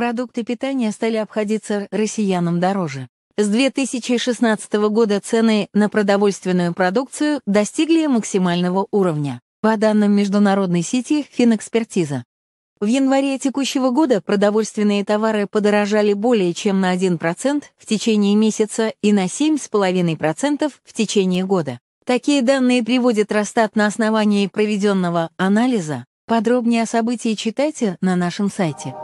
продукты питания стали обходиться россиянам дороже. С 2016 года цены на продовольственную продукцию достигли максимального уровня, по данным международной сети «Финэкспертиза». В январе текущего года продовольственные товары подорожали более чем на 1% в течение месяца и на 7,5% в течение года. Такие данные приводит Росстат на основании проведенного анализа. Подробнее о событии читайте на нашем сайте.